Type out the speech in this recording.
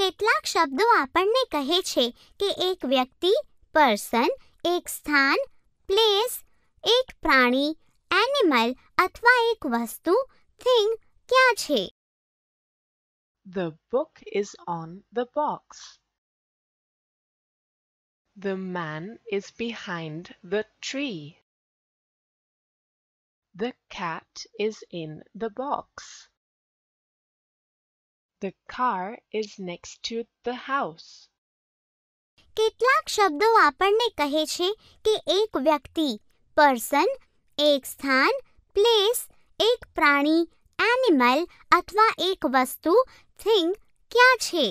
કેટલાક શબ્દો આપણને કહે છે કે એક વ્યક્તિ પર્સન એક સ્થાન પ્લેસ એક પ્રાણી એનિમલ અથવા એક વસ્તુ થિંગ ક્યાં છે The book is on the box. The man is behind the tree. The cat is in the box. The car is next to the house. કેટલાક શબ્દો આપણને કહે છે કે એક વ્યક્તિ પર્સન એક સ્થાન પ્લેસ એક પ્રાણી એનિમલ અથવા એક વસ્તુ થિંગ ક્યાં છે